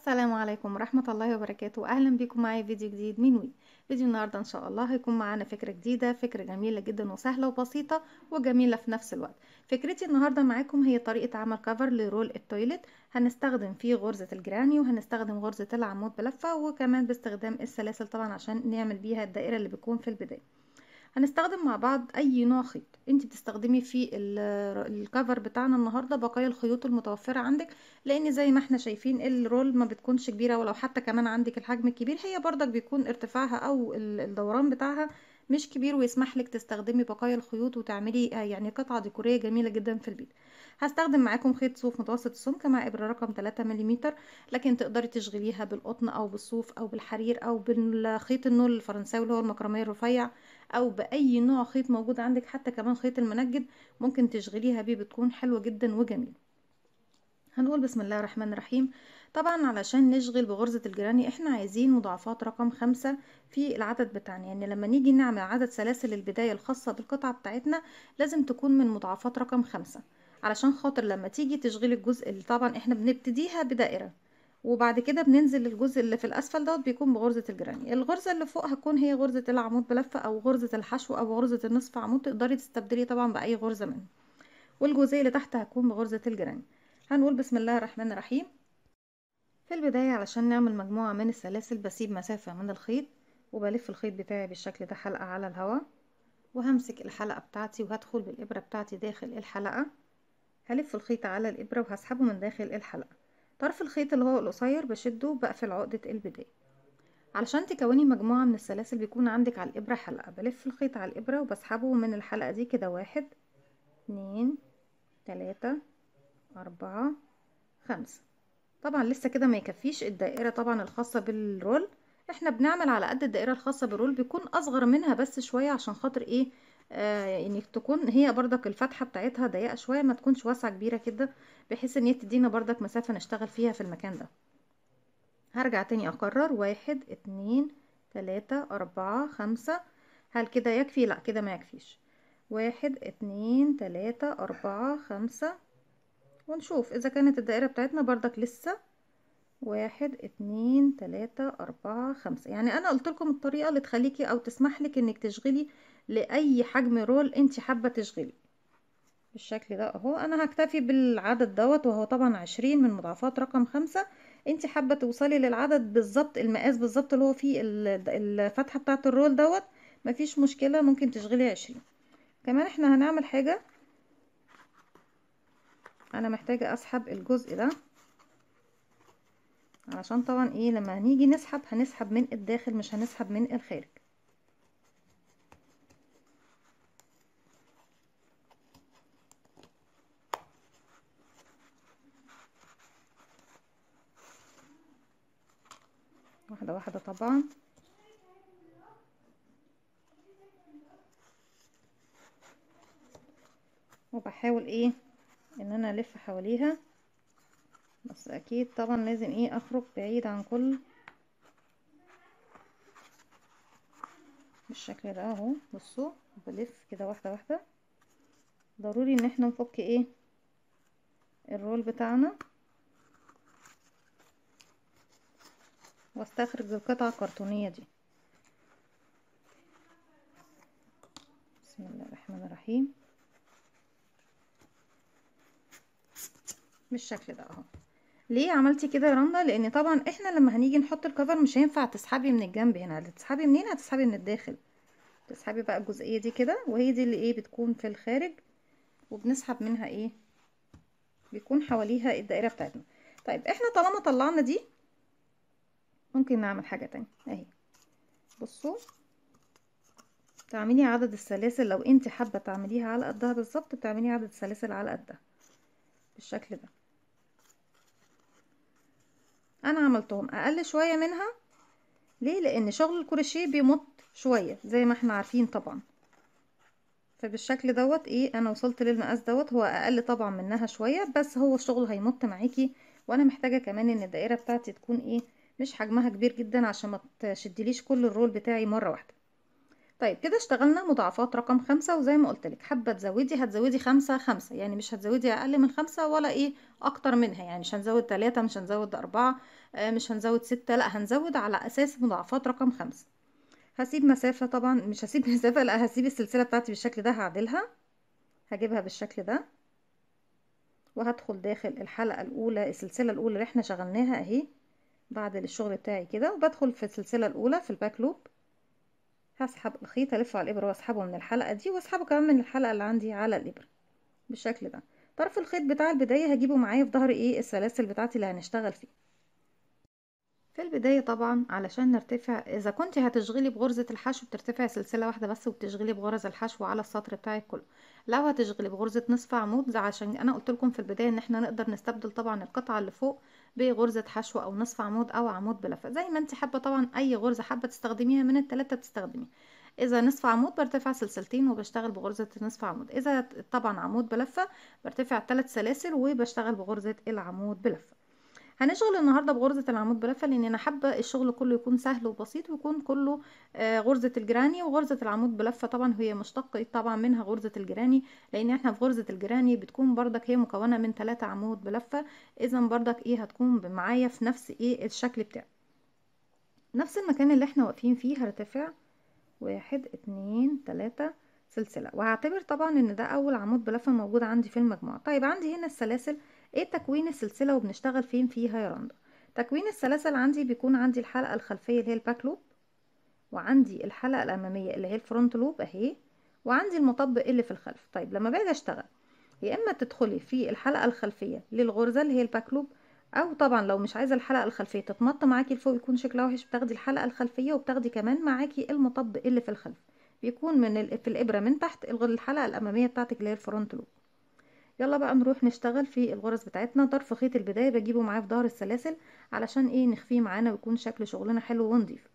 السلام عليكم ورحمة الله وبركاته أهلا بكم معايا فيديو جديد من وي فيديو النهاردة إن شاء الله هيكون معانا فكرة جديدة فكرة جميلة جدا وسهلة وبسيطة وجميلة في نفس الوقت فكرتي النهاردة معاكم هي طريقة عمل كفر لرول التويلت هنستخدم فيه غرزة الجراني وهنستخدم غرزة العمود بلفة وكمان باستخدام السلاسل طبعا عشان نعمل بيها الدائرة اللي بتكون في البداية هنستخدم مع بعض اي نوع خيط انت بتستخدمي في الكفر بتاعنا النهارده بقايا الخيوط المتوفره عندك لان زي ما احنا شايفين الرول ما بتكونش كبيره ولو حتى كمان عندك الحجم الكبير هي برضك بيكون ارتفاعها او الدوران بتاعها مش كبير ويسمح لك تستخدمي بقايا الخيوط وتعملي آه، يعني قطعه ديكوريه جميله جدا في البيت هستخدم معاكم خيط صوف متوسط السمك مع ابره رقم 3 ملم لكن تقدري تشغليها بالقطن او بالصوف او بالحرير او بالخيط النول الفرنساوي اللي هو المكرميه الرفيع او باي نوع خيط موجود عندك حتى كمان خيط المنجد ممكن تشغليها بيه بتكون حلوه جدا وجميله هنقول بسم الله الرحمن الرحيم طبعا علشان نشغل بغرزة الجراني احنا عايزين مضاعفات رقم خمسة في العدد بتاعنا يعني لما نيجي نعمل عدد سلاسل البداية الخاصة بالقطعة بتاعتنا لازم تكون من مضاعفات رقم خمسة علشان خاطر لما تيجي تشغلي الجزء اللي طبعا احنا بنبتديها بدائرة وبعد كده بننزل للجزء اللي في الاسفل دوت بيكون بغرزه الجراني الغرزه اللي فوق هتكون هي غرزه العمود بلفه او غرزه الحشو او غرزه النصف عمود تقدري تستبدليه طبعا باي غرزه منهم والجزئيه اللي تحت هتكون بغرزه الجراني هنقول بسم الله الرحمن الرحيم في البدايه علشان نعمل مجموعه من السلاسل بسيب مسافه من الخيط وبلف الخيط بتاعي بالشكل ده حلقه على الهواء وهمسك الحلقه بتاعتي وهدخل بالابره بتاعتي داخل الحلقه هلف الخيط على الابره وهسحبه من داخل الحلقه طرف الخيط اللي هو القصير بشده بقفل عقدة البداية علشان تكوني مجموعة من السلاسل بيكون عندك على الإبرة حلقة بلف الخيط على الإبرة وبسحبه من الحلقة دي كده واحد اتنين تلاتة أربعة خمسة طبعا لسه كده ما يكفيش الدائرة طبعا الخاصة بالرول احنا بنعمل على قد الدائرة الخاصة بالرول بيكون أصغر منها بس شوية عشان خاطر ايه آه، يعني انك تكون هي بردك الفتحه بتاعتها ضيقه شويه ما تكونش واسعه كبيره كده بحيث ان هي تدينا بردك مسافه نشتغل فيها في المكان ده هرجع تاني اكرر واحد اتنين تلاتة اربعة خمسة هل كده يكفي لا كده ما يكفيش واحد اتنين تلاتة اربعة خمسة ونشوف اذا كانت الدائرة بتاعتنا بردك لسه واحد اتنين تلاتة اربعة خمسة يعني انا قلت لكم الطريقة اللي تخليكي او تسمح لك انك تشغلي لاي حجم رول انت حابه تشغلي بالشكل ده اهو انا هكتفي بالعدد دوت وهو طبعا عشرين من مضاعفات رقم خمسة انت حابه توصلي للعدد بالظبط المقاس بالظبط اللي هو فيه الفتحه بتاعت الرول دوت مفيش مشكله ممكن تشغلي عشرين كمان احنا هنعمل حاجه انا محتاجه اسحب الجزء ده علشان طبعا ايه لما هنيجي نسحب هنسحب من الداخل مش هنسحب من الخارج واحدة واحدة طبعا وبحاول ايه ان انا الف حواليها بس اكيد طبعا لازم ايه اخرج بعيد عن كل بالشكل ده اهو بصوا بلف كده واحده واحده ضروري ان احنا نفك ايه الرول بتاعنا واستخرج القطعة الكرتونية دي بسم الله الرحمن الرحيم بالشكل ده اهو ليه عملتي كده يا رندا لان طبعا احنا لما هنيجي نحط الكفر مش هينفع تسحبي من الجنب هنا هتسحبي منين هتسحبي من الداخل تسحبي بقى الجزئيه دي كده وهي دي اللي ايه بتكون في الخارج وبنسحب منها ايه بيكون حواليها الدائره بتاعتنا طيب احنا طالما طلعنا دي ممكن نعمل حاجة تانية اهي بصوا تعملي عدد السلاسل لو انت حابة تعمليها على قدها بالظبط بتعملي عدد السلاسل على قدها بالشكل ده انا عملتهم اقل شوية منها ليه لان شغل الكروشيه بيمط شوية زي ما احنا عارفين طبعا فبالشكل دوت ايه انا وصلت للمقاس دوت هو اقل طبعا منها شوية بس هو الشغل هيمط معاكي وانا محتاجة كمان ان الدائرة بتاعتي تكون ايه مش حجمها كبير جدا عشان ما تشدليش كل الرول بتاعي مرة واحدة طيب كده اشتغلنا مضاعفات رقم خمسة وزي ما قلت لك حابة تزودي هتزودي خمسة خمسة يعني مش هتزودي أقل من خمسة ولا إيه أكتر منها يعني مش هنزود تلاتة مش هنزود أربعة آه، مش هنزود ستة لأ هنزود على أساس مضاعفات رقم خمسة هسيب مسافة طبعا مش هسيب مسافة لأ هسيب السلسلة بتاعتي بالشكل ده هعدلها هجيبها بالشكل ده وهدخل داخل الحلقة الأولى السلسلة الأولى اللي احنا شغلناها أهي بعد الشغل بتاعي كده وبدخل في السلسله الاولى في الباك لوب هسحب الخيط ألفه على الابره واسحبه من الحلقه دي واسحبه كمان من الحلقه اللي عندي على الابره بالشكل ده طرف الخيط بتاع البدايه هجيبه معايا في ظهر ايه السلاسل بتاعتي اللي هنشتغل فيه في البدايه طبعا علشان نرتفع اذا كنت هتشغلي بغرزه الحشو بترتفع سلسله واحده بس وبتشغلي بغرز الحشو على السطر بتاعك كله لو هتشغلي بغرزه نصف عمود عشان انا قلت لكم في البدايه ان احنا نقدر نستبدل طبعا القطعه اللي فوق بغرزة حشو او نصف عمود او عمود بلفة زي ما انت حابة طبعا اي غرزة حابة تستخدميها من التلاتة بتستخدميها اذا نصف عمود برتفع سلسلتين وبشتغل بغرزة نصف عمود اذا طبعا عمود بلفة برتفع ثلاث سلاسل وبشتغل بغرزة العمود بلفة هنشغل النهاردة بغرزة العمود بلفة لان انا حابة الشغل كله يكون سهل وبسيط ويكون كله آه، غرزة الجراني وغرزة العمود بلفة طبعا هي مشتقة طبعا منها غرزة الجراني لان احنا في غرزة الجراني بتكون بردك هي مكونة من ثلاثة عمود بلفة اذا بردك ايه هتكون معايا في نفس ايه الشكل بتاعي نفس المكان اللي احنا واقفين فيه هرتفع واحد اتنين تلاتة سلسلة وهعتبر طبعا ان ده اول عمود بلفة موجود عندي في المجموعة طيب عندي هنا السلاسل ايه تكوين السلسلة وبنشتغل فين فيها يا رندا تكوين السلاسل عندي بيكون عندي الحلقة الخلفية اللي هي الباك لوب وعندي الحلقة الامامية اللي هي الفرونت لوب اهي وعندي المطبق اللي في الخلف طيب لما باجي اشتغل يا اما تدخلي في الحلقة الخلفية للغرزة اللي هي الباك لوب او طبعا لو مش عايزه الحلقه الخلفيه تتمط معاكي لفوق يكون شكلها وحش بتاخدي الحلقه الخلفيه وبتاخدي كمان معاكي المطبق اللي في الخلف بيكون من في الابره من تحت الحلقه الاماميه بتاعتك اللي هي الفرونت لوب يلا بقى نروح نشتغل في الغرز بتاعتنا طرف خيط البدايه بجيبه معايا في ظهر السلاسل علشان ايه نخفيه معانا ويكون شكل شغلنا حلو ونضيف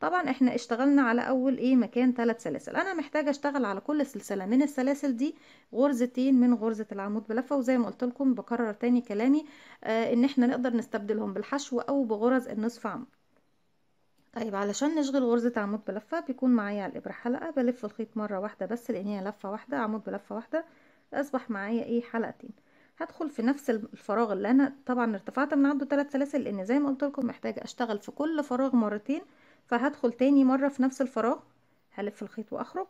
طبعا احنا اشتغلنا على اول ايه مكان ثلاث سلاسل انا محتاجه اشتغل على كل سلسله من السلاسل دي غرزتين من غرزه العمود بلفه وزي ما قلت لكم بكرر تاني كلامي آه ان احنا نقدر نستبدلهم بالحشو او بغرز النصف عمود طيب علشان نشغل غرزة عمود بلفة بيكون معايا على الإبرة حلقة بلف الخيط مرة واحدة بس لأن هي لفة واحدة عمود بلفة واحدة أصبح معايا إيه حلقتين هدخل في نفس الفراغ اللي أنا طبعا ارتفعت من عنده ثلاث سلاسل لأن زي ما قلت لكم محتاجة أشتغل في كل فراغ مرتين فهدخل تاني مرة في نفس الفراغ هلف الخيط وأخرج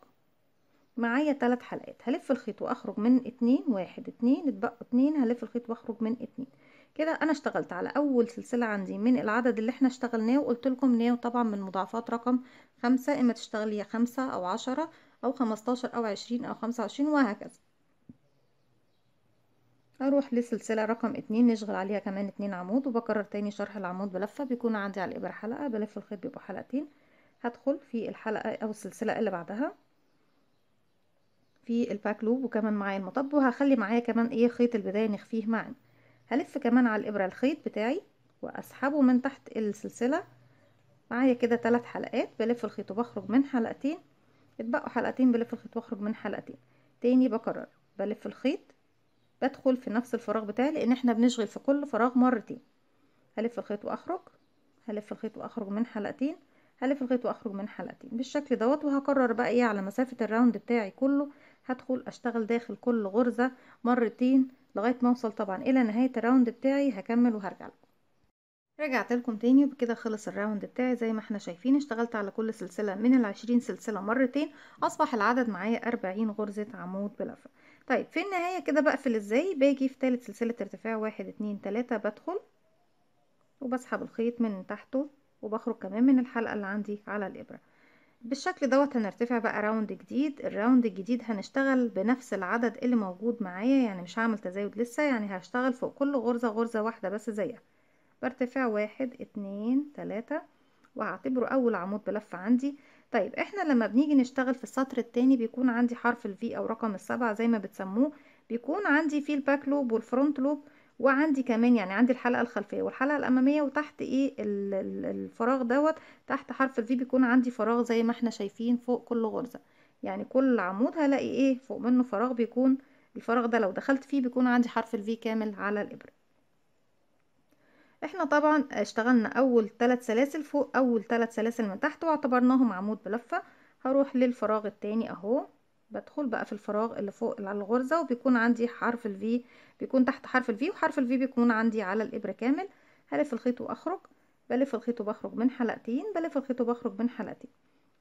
معايا ثلاث حلقات هلف الخيط وأخرج من اتنين واحد اتنين اتبقوا اتنين هلف الخيط وأخرج من اتنين كده انا اشتغلت على اول سلسلة عندي من العدد اللي احنا اشتغلناه وقلت لكم ناو طبعا من مضاعفات رقم خمسة اما تشتغلي خمسة او عشرة او خمستاشر او عشرين او خمسة وعشرين وهكذا اروح لسلسلة رقم اتنين نشغل عليها كمان اتنين عمود وبكرر تاني شرح العمود بلفة بيكون عندي على الابر حلقة بلف الخيط بيبقى حلقتين هدخل في الحلقة او السلسلة اللي بعدها في الباك لوب وكمان معايا المطب وهخلي معايا كمان ايه خيط البداية نخفيه معانا هلف كمان على الابره الخيط بتاعي واسحبه من تحت السلسله معايا كده ثلاث حلقات بلف الخيط وبخرج من حلقتين اتبقوا حلقتين بلف الخيط واخرج من حلقتين تاني بكرر بلف الخيط بدخل في نفس الفراغ بتاعي لان احنا بنشغل في كل فراغ مرتين هلف الخيط واخرج هلف الخيط واخرج من حلقتين هلف الخيط واخرج من حلقتين بالشكل دوت وهكرر بقى ايه على مسافه الراوند بتاعي كله هدخل اشتغل داخل كل غرزه مرتين لغايه ما اوصل طبعا الى نهايه الراوند بتاعي هكمل وهرجع لكم رجعت لكم تاني وبكده خلص الراوند بتاعي زي ما احنا شايفين اشتغلت على كل سلسله من العشرين سلسله مرتين اصبح العدد معايا أربعين غرزه عمود بلفه طيب في النهايه كده بقفل ازاي باجي في تالت سلسله ارتفاع واحد اتنين تلاته بدخل وبسحب الخيط من تحته وبخرج كمان من الحلقه اللي عندي على الابره بالشكل دوت هنرتفع بقى راوند جديد الراوند الجديد هنشتغل بنفس العدد اللي موجود معايا يعني مش هعمل تزايد لسه يعني هشتغل فوق كل غرزة غرزة واحدة بس زيها برتفع واحد اتنين تلاتة وهعتبره اول عمود بلف عندي طيب احنا لما بنيجي نشتغل في السطر التاني بيكون عندي حرف الفي او رقم السبعة زي ما بتسموه بيكون عندي فيه الباك لوب والفرونت لوب وعندي كمان يعني عندي الحلقه الخلفيه والحلقه الاماميه وتحت ايه الفراغ دوت تحت حرف الفي بيكون عندي فراغ زي ما احنا شايفين فوق كل غرزه يعني كل عمود هلاقي ايه فوق منه فراغ بيكون الفراغ ده لو دخلت فيه بيكون عندي حرف الفي كامل على الابره احنا طبعا اشتغلنا اول ثلاث سلاسل فوق اول ثلاث سلاسل من تحت واعتبرناهم عمود بلفه هروح للفراغ الثاني اهو بدخل بقى في الفراغ اللي فوق على الغرزة وبيكون عندي حرف الفي بيكون تحت حرف الفي وحرف الفي بيكون عندي على الإبرة كامل هلف الخيط وأخرج بلف الخيط وبخرج من حلقتين بلف الخيط وبخرج من حلقتين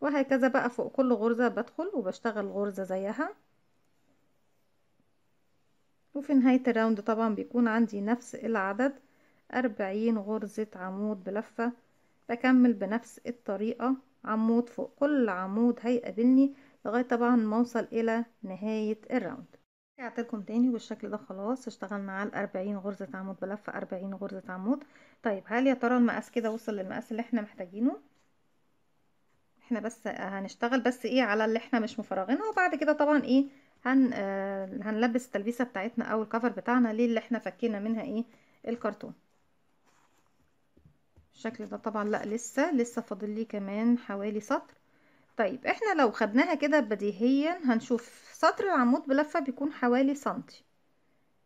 وهكذا بقى فوق كل غرزة بدخل وبشتغل غرزة زيها وفي نهاية الراوند طبعا بيكون عندي نفس العدد أربعين غرزة عمود بلفة بكمل بنفس الطريقة عمود فوق كل عمود هيقابلني لغاية طبعا ما اوصل الى نهاية الراوند رجعت لكم تاني بالشكل ده خلاص اشتغلنا معاه الاربعين غرزة عمود بلفة اربعين غرزة عمود طيب هل يا ترى المقاس كده وصل للمقاس اللي احنا محتاجينه احنا بس هنشتغل بس ايه على اللي احنا مش مفرغينها وبعد كده طبعا ايه هن آه هنلبس التلبيسه بتاعتنا او الكفر بتاعنا ليه اللي احنا فكينا منها ايه الكرتون الشكل ده طبعا لا لسه لسه فاضل لي كمان حوالي سطر طيب احنا لو خدناها كده بديهيا هنشوف سطر العمود بلفة بيكون حوالي سنتي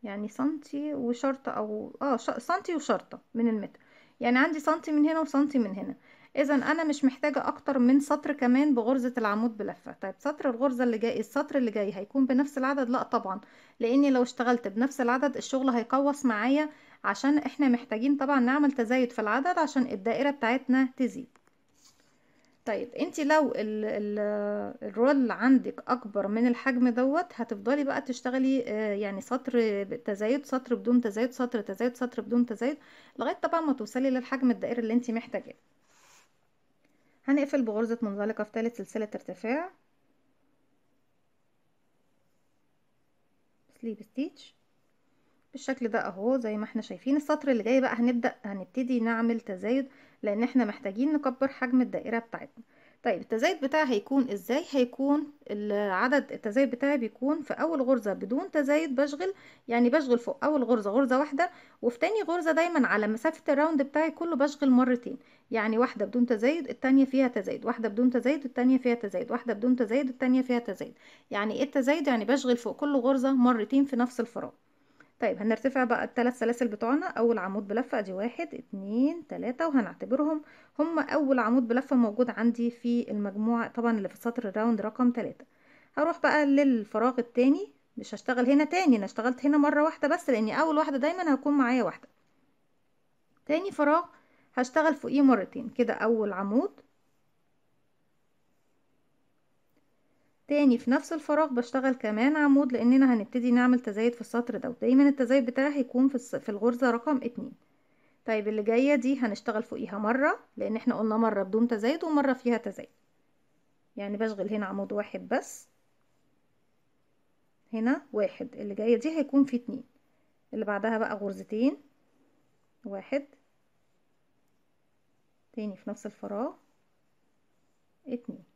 يعني سنتي وشرطة او اه سنتي وشرطة من المتر يعني عندي سنتي من هنا وسنتي من هنا اذا انا مش محتاجة اكتر من سطر كمان بغرزة العمود بلفة طيب سطر الغرزة اللي جاي السطر اللي جاي هيكون بنفس العدد لا طبعا لاني لو اشتغلت بنفس العدد الشغل هيقوص معايا عشان احنا محتاجين طبعا نعمل تزايد في العدد عشان الدائرة بتاعتنا تزيد طيب انت لو ال ال الرول عندك اكبر من الحجم دوت هتفضلي بقى تشتغلي آه، يعني سطر تزايد سطر بدون تزايد سطر تزايد سطر بدون تزايد لغايه طبعا ما توصلي للحجم الدائري اللي انت محتاجاه هنقفل بغرزه منزلقه في ثالث سلسله ارتفاع سليب ستيتش بالشكل ده اهو زي ما احنا شايفين السطر اللي جاي بقى هنبدا هنبتدي نعمل تزايد لان احنا محتاجين نكبر حجم الدائرة بتاعتنا طيب التزايد بتاعي هيكون ازاي هيكون العدد التزايد بتاعي بيكون في اول غرزه بدون تزايد بشغل يعني بشغل فوق اول غرزه غرزه واحده وفي تاني غرزه دايما على مسافه الراوند بتاعي كله بشغل مرتين يعني واحده بدون تزايد التانيه فيها تزايد واحده بدون تزايد التانيه فيها تزايد واحده بدون تزايد التانيه فيها تزايد يعني ايه التزايد يعني بشغل فوق كل غرزه مرتين في نفس الفراغ طيب هنرتفع بقى الثلاث سلاسل بتوعنا اول عمود بلفه ادي واحد اتنين تلاته وهنعتبرهم هم اول عمود بلفه موجود عندي في المجموعه طبعا اللي في السطر الراوند رقم تلاته هروح بقى للفراغ التاني مش هشتغل هنا تاني انا اشتغلت هنا مره واحده بس لان اول واحده دايما هكون معايا واحده تاني فراغ هشتغل فوقيه مرتين كده اول عمود تاني في نفس الفراغ بشتغل كمان عمود لاننا هنبتدي نعمل تزايد في السطر ده دايما التزايد بتاعي هيكون في, في الغرزه رقم اتنين طيب اللي جايه دي هنشتغل فوقيها مره لان احنا قلنا مره بدون تزايد ومره فيها تزايد يعني بشغل هنا عمود واحد بس هنا واحد اللي جايه دي هيكون في اتنين اللي بعدها بقى غرزتين واحد تاني في نفس الفراغ اتنين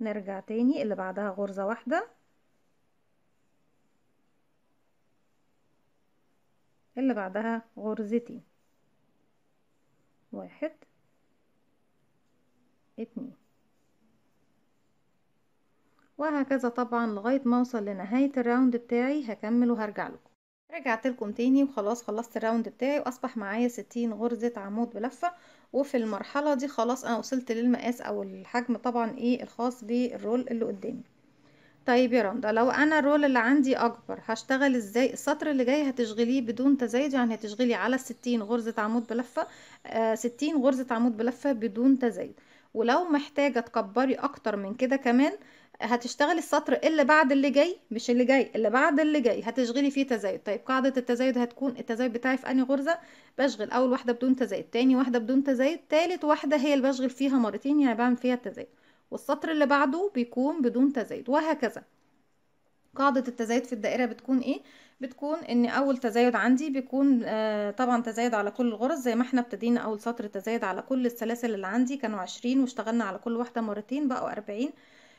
نرجع تاني اللي بعدها غرزة واحدة اللي بعدها غرزتين واحد اتنين وهكذا طبعا لغاية ما اوصل لنهاية الراوند بتاعي هكمل وهرجع لكم رجعت لكم تاني وخلاص خلصت الراوند بتاعي واصبح معايا ستين غرزة عمود بلفة وفي المرحلة دي خلاص انا وصلت للمقاس او الحجم طبعا ايه الخاص بالرول اللي قدامي طيب يا رندا لو انا الرول اللي عندي اكبر هشتغل ازاي السطر اللي جاي هتشغليه بدون تزايد يعني هتشغلي على 60 غرزة عمود بلفة آه ستين غرزة عمود بلفة بدون تزايد ولو محتاجة تكبري اكتر من كده كمان هتشتغلي السطر اللي بعد اللي جاي مش اللي جاي اللي بعد اللي جاي هتشغلي فيه تزايد طيب قاعدة التزايد هتكون التزايد بتاعي في انهي غرزة بشغل اول واحدة بدون تزايد تاني واحدة بدون تزايد تالت واحدة هي اللي بشغل فيها مرتين يعني بعمل فيها التزايد والسطر اللي بعده بيكون بدون تزايد وهكذا قاعدة التزايد في الدائرة بتكون ايه بتكون ان اول تزايد عندي بيكون آه طبعا تزايد على كل الغرز زي ما احنا ابتدينا اول سطر تزايد على كل السلاسل اللي عندي كانوا عشرين واشتغلنا على كل واحدة مرتين بقوا اربعين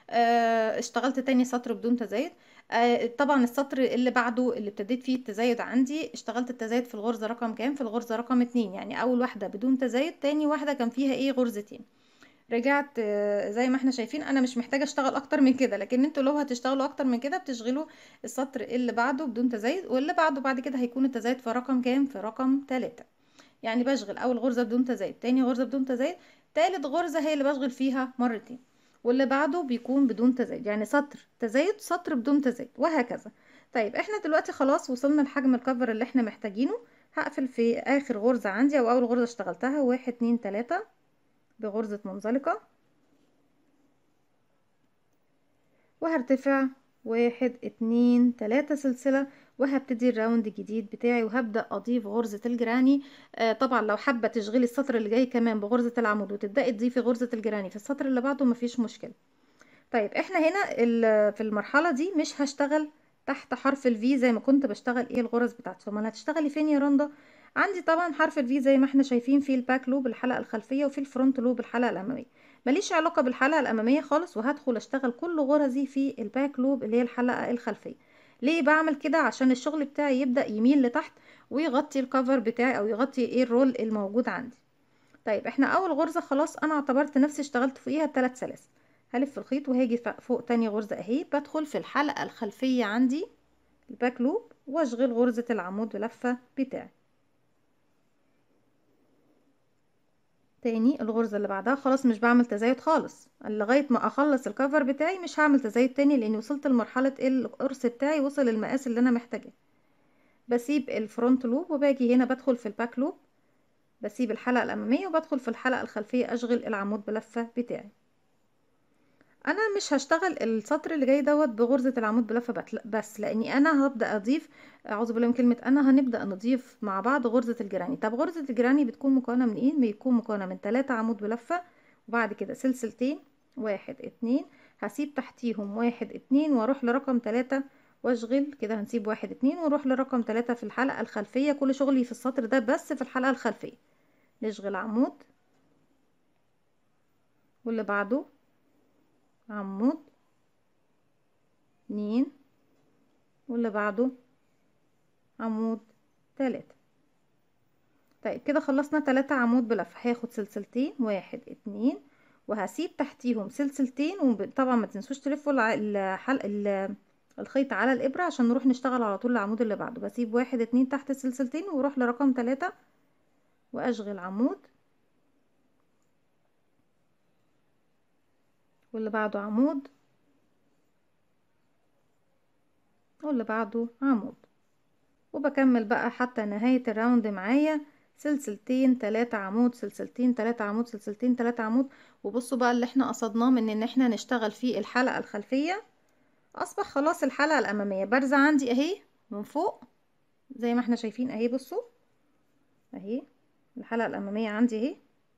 آه اشتغلت تاني سطر بدون تزايد آه طبعا السطر اللي بعده اللي ابتديت فيه التزايد عندي اشتغلت التزايد في الغرزة رقم كام في الغرزة رقم اتنين يعني اول واحدة بدون تزايد تاني واحدة كان فيها ايه غرزتين رجعت آه، زي ما احنا شايفين انا مش محتاجه اشتغل اكتر من كده لكن انتوا لو هتشتغلوا اكتر من كده بتشغلوا السطر اللي بعده بدون تزايد واللي بعده بعد كده هيكون التزايد في رقم كام في رقم 3 يعني بشغل اول غرزه بدون تزايد تاني غرزه بدون تزايد تالت غرزه هي اللي بشغل فيها مرتين واللي بعده بيكون بدون تزايد يعني سطر تزايد سطر بدون تزايد وهكذا طيب احنا دلوقتي خلاص وصلنا لحجم الكفر اللي احنا محتاجينه هقفل في اخر غرزه عندي او اول غرزه اشتغلتها واحد اتنين تلاته بغرزة منزلقة وهرتفع واحد اتنين تلاتة سلسلة وهبتدي الراوند الجديد بتاعي وهبدأ أضيف غرزة الجراني آه طبعا لو حابة تشغلي السطر اللي جاي كمان بغرزة العمود وتبدأي تضيفي غرزة الجراني في السطر اللي بعده مفيش مشكلة طيب احنا هنا في المرحلة دي مش هشتغل تحت حرف الفي زي ما كنت بشتغل ايه الغرز بتاعتي فما هتشتغلي فين يا رندا عندي طبعا حرف الفي زي ما احنا شايفين في الباك لوب الحلقه الخلفيه وفي الفرونت لوب الحلقه الاماميه ماليش علاقه بالحلقه الاماميه خالص وهدخل اشتغل كل غرزي في الباك لوب اللي هي الحلقه الخلفيه ليه بعمل كده عشان الشغل بتاعي يبدا يميل لتحت ويغطي الكفر بتاعي او يغطي ايه الرول الموجود عندي طيب احنا اول غرزه خلاص انا اعتبرت نفسي اشتغلت فوقيها ثلاث سلاسل هلف الخيط وهاجي فوق تاني غرزه اهي بدخل في الحلقه الخلفيه عندي الباك لوب واشغل غرزه العمود لفه بتاعي تاني الغرزة اللي بعدها خلاص مش بعمل تزايد خالص لغاية ما اخلص الكفر بتاعي مش هعمل تزايد تاني لان وصلت لمرحلة القرص بتاعي وصل المقاس اللي انا محتاجاه بسيب الفرونت لوب وباجي هنا بدخل في الباك لوب بسيب الحلقة الامامية وبدخل في الحلقة الخلفية اشغل العمود بلفة بتاعي انا مش هشتغل السطر اللي جاي دوت بغرزه العمود بلفه بس لاني انا هبدا اضيف اعوذ بالله من كلمه انا هنبدا نضيف مع بعض غرزه الجراني طب غرزه الجراني بتكون مكونه من ايه بيكون مكونه من ثلاثة عمود بلفه وبعد كده سلسلتين واحد اتنين هسيب تحتيهم واحد اتنين واروح لرقم تلاتة واشغل كده هنسيب واحد اتنين ونروح لرقم تلاتة في الحلقه الخلفيه كل شغلي في السطر ده بس في الحلقه الخلفيه نشغل عمود واللي بعده عمود اتنين واللي بعده عمود تلاتة طيب كده خلصنا تلاتة عمود بلف هاخد سلسلتين واحد اتنين وهسيب تحتيهم سلسلتين وطبعا ما تنسوش تلفوا الحلق الخيط على الابره عشان نروح نشتغل على طول العمود اللي بعده بسيب واحد اتنين تحت السلسلتين وروح لرقم تلاتة واشغل عمود واللي بعده عمود واللي بعده عمود وبكمل بقى حتى نهاية الراوند معايا سلسلتين تلاتة عمود سلسلتين تلاتة عمود سلسلتين تلاتة عمود وبصوا بقى اللي احنا قصدناه من ان احنا نشتغل في الحلقة الخلفية اصبح خلاص الحلقة الامامية بارزة عندي اهي من فوق زي ما احنا شايفين اهي بصوا اهي الحلقة الامامية عندي اهي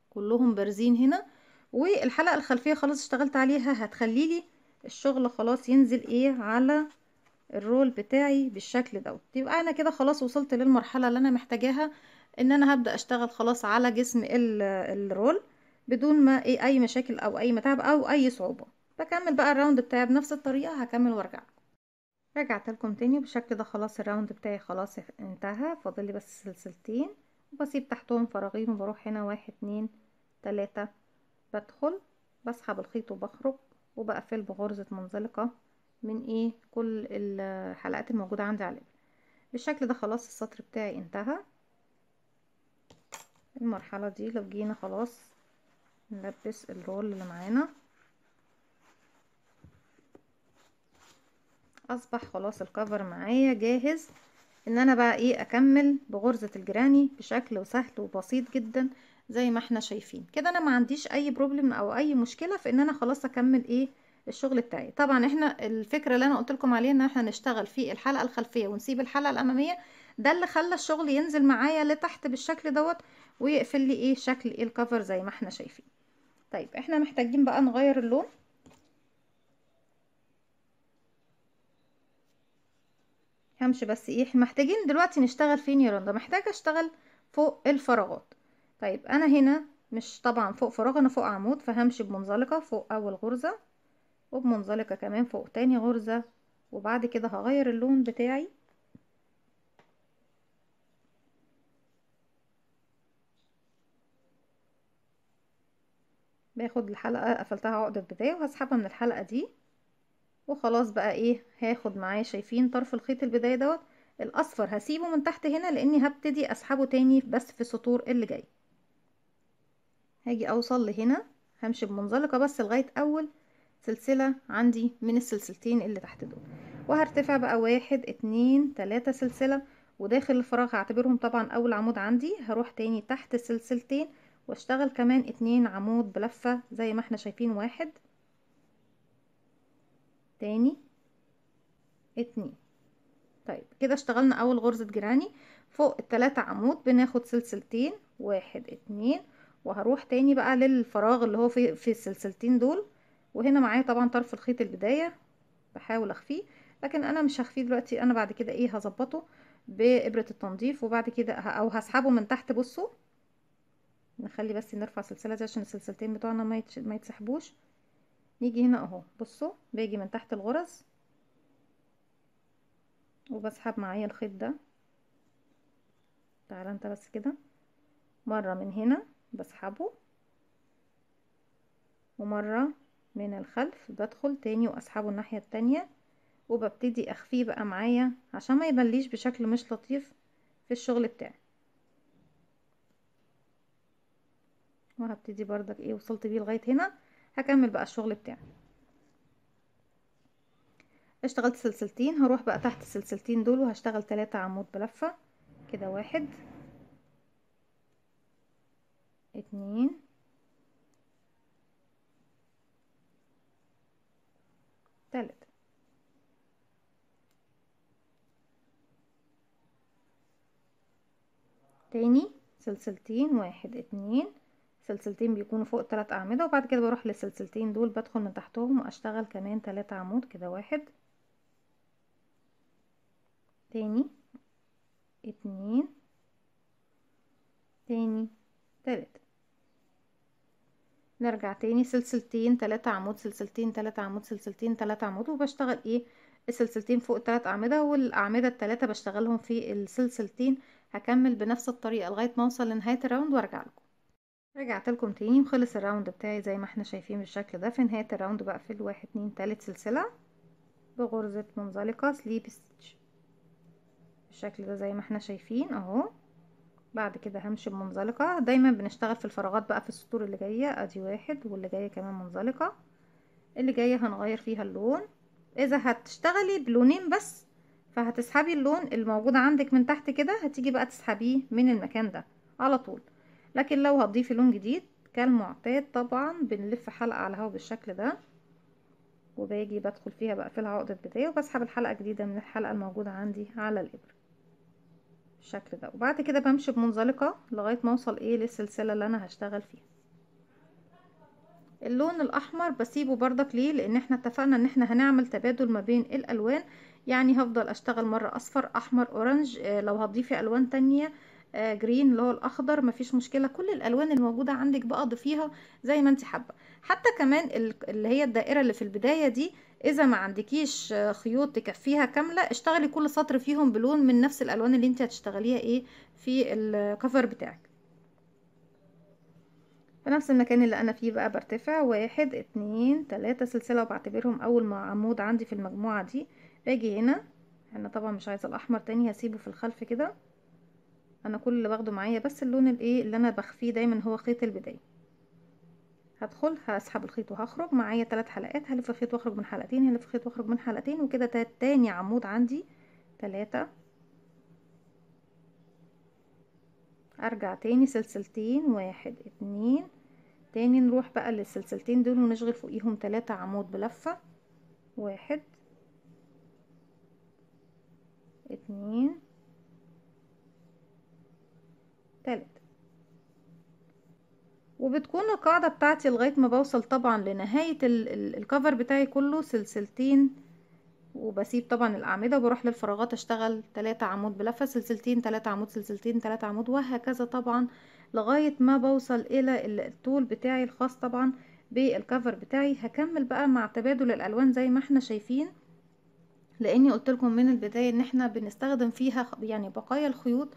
كلهم بارزين هنا والحلقة الخلفية خلاص اشتغلت عليها هتخليلي الشغل خلاص ينزل ايه على الرول بتاعي بالشكل دوت يبقى انا كده خلاص وصلت للمرحلة اللي انا محتاجاها ان انا هبدأ اشتغل خلاص على جسم الرول بدون ما ايه اي مشاكل او اي متعب او اي صعوبة بكمل بقى الراوند بتاعي بنفس الطريقة هكمل وارجع رجعت لكم تاني بالشكل ده خلاص الراوند بتاعي خلاص انتهى فاضل لي بس سلسلتين وبسيب تحتهم فراغين وبروح هنا واحد اتنين تلاتة بدخل بسحب الخيط وبخرج وبقفل بغرزة منزلقة من ايه كل الحلقات الموجودة عندي على الابرة بالشكل ده خلاص السطر بتاعي انتهى المرحلة دي لو جينا خلاص نلبس الرول اللي معانا اصبح خلاص الكفر معايا جاهز ان انا بقى ايه اكمل بغرزة الجراني بشكل سهل وبسيط جدا زي ما احنا شايفين كده انا ما عنديش اي بروبلم او اي مشكله في ان انا خلاص اكمل ايه الشغل بتاعي طبعا احنا الفكره اللي انا قلت لكم عليها ان احنا نشتغل في الحلقه الخلفيه ونسيب الحلقه الاماميه ده اللي خلى الشغل ينزل معايا لتحت بالشكل دوت ويقفل لي ايه شكل ايه الكفر زي ما احنا شايفين طيب احنا محتاجين بقى نغير اللون همشي بس ايه محتاجين دلوقتي نشتغل فين يا رندا محتاجه اشتغل فوق الفراغات طيب انا هنا مش طبعا فوق فراغ انا فوق عمود فهمشي بمنزلقه فوق اول غرزه وبمنزلقه كمان فوق تاني غرزه وبعد كده هغير اللون بتاعي باخد الحلقه قفلتها عقده بدايه وهسحبها من الحلقه دي وخلاص بقى ايه هاخد معايا شايفين طرف الخيط البدايه دوت الاصفر هسيبه من تحت هنا لاني هبتدي اسحبه تاني بس في السطور اللي جايه هاجي اوصل لهنا همشي بمنزلقه بس لغايه اول سلسله عندي من السلسلتين اللي تحت دول وهرتفع بقى واحد اتنين تلاتة سلسله وداخل الفراغ هعتبرهم طبعا اول عمود عندي هروح تاني تحت السلسلتين واشتغل كمان اتنين عمود بلفه زي ما احنا شايفين واحد تاني اتنين طيب كده اشتغلنا اول غرزه جيراني فوق التلاتة عمود بناخد سلسلتين واحد اتنين وهروح تاني بقى للفراغ اللي هو في, في السلسلتين دول وهنا معايا طبعا طرف الخيط البداية بحاول اخفيه لكن انا مش هخفيه دلوقتي انا بعد كده ايه هظبطه بابرة التنظيف وبعد كده او هسحبه من تحت بصوا نخلي بس نرفع سلسلة دي عشان السلسلتين بتوعنا ما, ما يتسحبوش نيجي هنا اهو بصوا باجي من تحت الغرز وبسحب معايا الخيط ده تعالى انت بس كده مرة من هنا بسحبه ومرة من الخلف بدخل تاني واسحبه الناحية التانية وببتدي اخفيه بقى معايا عشان ما يبليش بشكل مش لطيف في الشغل بتاعي وهبتدي بردك ايه وصلت بيه لغاية هنا هكمل بقى الشغل بتاعي اشتغلت سلسلتين هروح بقى تحت السلسلتين دول وهشتغل تلاتة عمود بلفة كده واحد اتنين تلاتة تاني سلسلتين واحد اتنين سلسلتين بيكونوا فوق تلات اعمدة وبعد كده بروح للسلسلتين دول بدخل من تحتهم واشتغل كمان تلات عمود كده واحد تاني اتنين تاني تالت نرجع تاني سلسلتين تلاتة عمود سلسلتين تلاتة عمود سلسلتين تلاتة عمود وبشتغل ايه السلسلتين فوق التلات أعمدة والأعمدة التلاتة بشتغلهم في السلسلتين هكمل بنفس الطريقة لغاية ما اوصل لنهاية الراوند وارجع لكم رجعت لكم تاني وخلص الراوند بتاعي زي ما احنا شايفين بالشكل ده في نهاية الراوند بقفل واحد اتنين تلات سلسلة بغرزة منزلقة سليب ستيتش بالشكل ده زي ما احنا شايفين اهو بعد كده همشي بمنزلقة دايما بنشتغل في الفراغات بقى في السطور اللي جاية ادي واحد واللي جاية كمان منزلقة اللي جاية هنغير فيها اللون اذا هتشتغلي بلونين بس فهتسحبي اللون الموجود عندك من تحت كده هتيجي بقى تسحبيه من المكان ده على طول لكن لو هتضيفي لون جديد كالمعتاد طبعا بنلف حلقة على هوا بالشكل ده وباجي بدخل فيها بقفلها عقدة بداية وبسحب الحلقة جديدة من الحلقة الموجودة عندي على الإبرة بالشكل ده وبعد كده بمشي بمنزلقه لغايه ما اوصل ايه للسلسله اللي انا هشتغل فيها اللون الاحمر بسيبه بردك ليه لان احنا اتفقنا ان احنا هنعمل تبادل ما بين الالوان يعني هفضل اشتغل مره اصفر احمر اورنج آه، لو هتضيفي الوان تانية آه، جرين اللي هو الاخضر مفيش مشكله كل الالوان الموجوده عندك بقى ضيفيها زي ما انت حابه حتى كمان اللي هي الدائره اللي في البدايه دي اذا ما عندكيش خيوط تكفيها كامله اشتغلي كل سطر فيهم بلون من نفس الالوان اللي انت هتشتغليها ايه في الكفر بتاعك في نفس المكان اللي انا فيه بقى برتفع واحد اتنين تلاتة سلسله وبعتبرهم اول ما عمود عندي في المجموعه دي باجي هنا انا طبعا مش عايزه الاحمر تاني هسيبه في الخلف كده انا كل اللي باخده معايا بس اللون الايه اللي انا بخفيه دايما هو خيط البدايه هدخل هسحب الخيط وهخرج معايا ثلاث حلقات هلف خيط واخرج من حلقتين هلف خيط واخرج من حلقتين وكده تاني عمود عندي ثلاثة ارجع تاني سلسلتين واحد اتنين تاني نروح بقى للسلسلتين دول ونشغل فوقيهم ثلاثة عمود بلفة واحد اتنين تلاتة وبتكون القاعدة بتاعتي لغاية ما بوصل طبعا لنهاية الكفر بتاعي كله سلسلتين وبسيب طبعا الأعمدة وبروح للفراغات أشتغل تلاتة عمود بلفة سلسلتين تلاتة عمود سلسلتين تلاتة عمود وهكذا طبعا لغاية ما بوصل إلى الطول بتاعي الخاص طبعا بالكفر بتاعي هكمل بقى مع تبادل الألوان زي ما احنا شايفين لاني قلت لكم من البدايه ان احنا بنستخدم فيها يعني بقايا الخيوط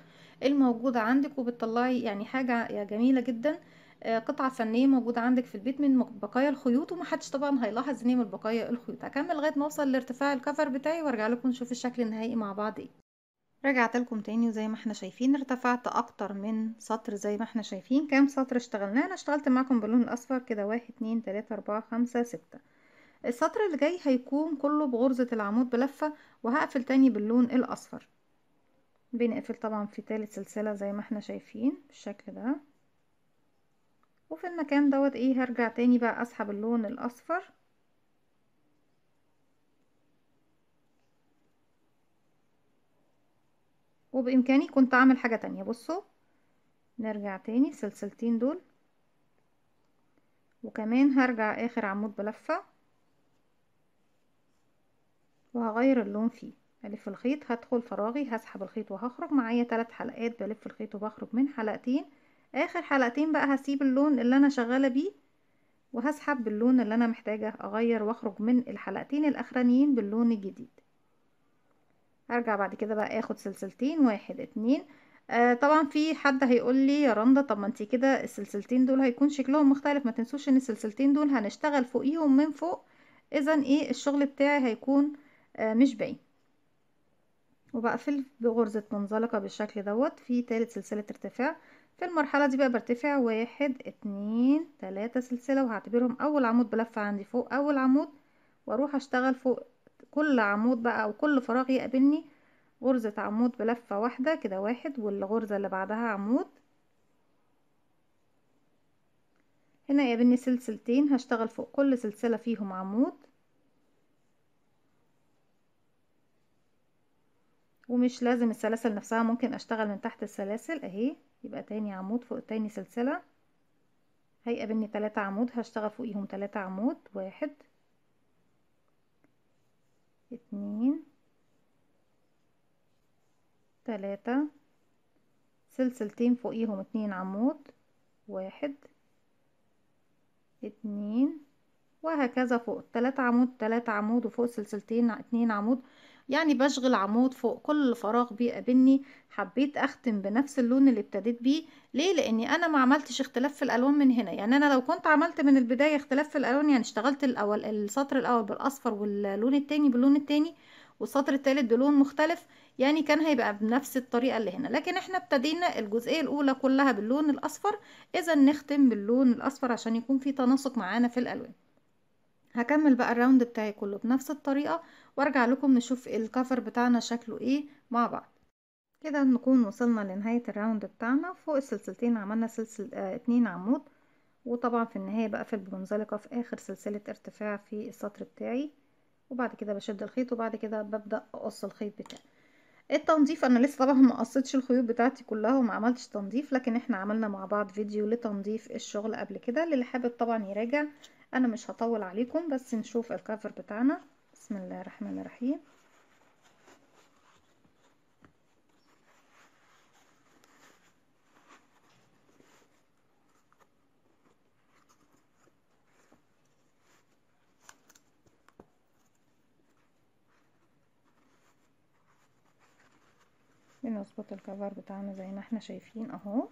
الموجوده عندك وبتطلعي يعني حاجه جميله جدا آه، قطعة فنية موجودة عندك في البيت من بقايا الخيوط ومحدش طبعا هيلاحظ ان هي من بقايا الخيوط هكمل لغاية ما اوصل لارتفاع الكفر بتاعي وارجع لكم نشوف الشكل النهائي مع بعض ايه رجعت لكم تاني وزي ما احنا شايفين ارتفعت اكتر من سطر زي ما احنا شايفين كام سطر اشتغلناه انا اشتغلت معكم باللون الاصفر كده واحد اتنين تلاتة اربعة خمسة ستة السطر اللي جاي هيكون كله بغرزة العمود بلفة وهقفل تاني باللون الاصفر بنقفل طبعا في تالت سلسلة زي ما احنا شايفين بالشكل ده وفي المكان دوت ايه هرجع تاني بقى اسحب اللون الاصفر وبامكاني كنت اعمل حاجة تانية بصوا نرجع تاني السلسلتين دول وكمان هرجع اخر عمود بلفة وهغير اللون فيه الف الخيط هدخل فراغي هسحب الخيط وهخرج معايا ثلاث حلقات بلف الخيط وبخرج من حلقتين اخر حلقتين بقى هسيب اللون اللي انا شغالة بيه وهسحب باللون اللي انا محتاجة اغير واخرج من الحلقتين الاخرانيين باللون الجديد هرجع بعد كده بقى اخد سلسلتين واحد اتنين آه طبعا في حد هيقول لي يا رندا طب ما انت كده السلسلتين دول هيكون شكلهم مختلف ما تنسوش ان السلسلتين دول هنشتغل فوقيهم من فوق اذا ايه الشغل بتاعي هيكون آه مش باين وبقفل بغرزة منزلقة بالشكل دوت في تالت سلسلة ارتفاع في المرحلة دي بقى برتفع واحد اتنين تلاتة سلسلة وهعتبرهم أول عمود بلفة عندي فوق أول عمود وأروح أشتغل فوق كل عمود بقى أو كل فراغ يقابلني غرزة عمود بلفة واحدة كده واحد والغرزة اللي بعدها عمود هنا يقابلني سلسلتين هشتغل فوق كل سلسلة فيهم عمود ومش لازم السلاسل نفسها ممكن اشتغل من تحت السلاسل اهي يبقى تاني عمود فوق تاني سلسلة هيقابلني تلاتة عمود هشتغل فوقيهم تلاتة عمود واحد اتنين تلاتة سلسلتين فوقيهم اتنين عمود واحد اتنين وهكذا فوق تلاتة عمود تلاتة عمود وفوق سلسلتين اتنين عمود يعني بشغل عمود فوق كل فراغ بيقابلني حبيت اختم بنفس اللون اللي ابتديت بيه ليه لاني انا ما عملتش اختلاف في الالوان من هنا يعني انا لو كنت عملت من البدايه اختلاف في الالوان يعني اشتغلت الاول السطر الاول بالاصفر واللون التاني باللون التاني والسطر التالت بلون مختلف يعني كان هيبقى بنفس الطريقه اللي هنا لكن احنا ابتدينا الجزئيه الاولى كلها باللون الاصفر اذا نختم باللون الاصفر عشان يكون في تناسق معانا في الالوان هكمل بقى الراوند بتاعي كله بنفس الطريقه وارجع لكم نشوف الكفر بتاعنا شكله ايه مع بعض كده نكون وصلنا لنهاية الراوند بتاعنا فوق السلسلتين عملنا سلسل آه اتنين عمود وطبعا في النهاية بقفل بمنزلقة في اخر سلسلة ارتفاع في السطر بتاعي وبعد كده بشد الخيط وبعد كده ببدأ اقص الخيط بتاعي التنظيف انا لسه طبعا ما قصتش الخيوط بتاعتي كلها وما عملتش تنظيف لكن احنا عملنا مع بعض فيديو لتنظيف الشغل قبل كده للي حابب طبعا يراجع انا مش هطول عليكم بس نشوف الكفر بتاعنا بسم الله الرحمن الرحيم بنظبط الكفر بتاعنا زي ما احنا شايفين اهو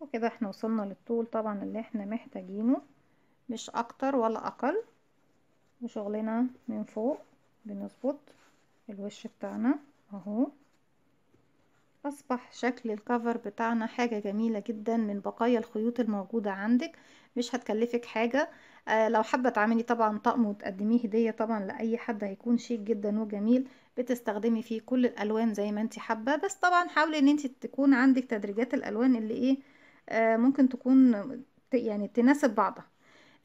وكده احنا وصلنا للطول طبعا اللي احنا محتاجينه مش اكتر ولا اقل وشغلنا من فوق بنظبط الوش بتاعنا اهو اصبح شكل الكفر بتاعنا حاجه جميله جدا من بقايا الخيوط الموجوده عندك مش هتكلفك حاجه آه لو حابه تعملي طبعا طقم وتقدميه هديه طبعا لاي حد هيكون شيك جدا وجميل بتستخدمي فيه كل الالوان زي ما انت حابه بس طبعا حاولي ان انت تكون عندك تدريجات الالوان اللي ايه آه ممكن تكون يعني تناسب بعضها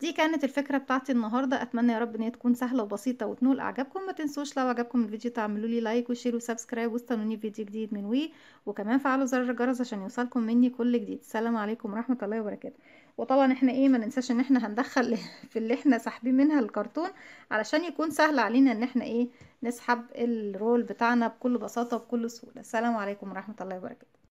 دي كانت الفكرة بتاعتي النهاردة أتمنى يا رب إن هي تكون سهلة وبسيطة وتنول إعجابكم ما تنسوش لو عجبكم الفيديو تعملوا لي لايك وشير وسبسكرايب واستنوني فيديو جديد من وي وكمان فعلوا زر الجرس عشان يوصلكم مني كل جديد السلام عليكم ورحمة الله وبركاته وطبعا احنا ايه ما ننساش ان احنا هندخل في اللي احنا ساحبين منها الكرتون علشان يكون سهل علينا ان احنا ايه نسحب الرول بتاعنا بكل بساطة وبكل سهولة السلام عليكم ورحمة الله وبركاته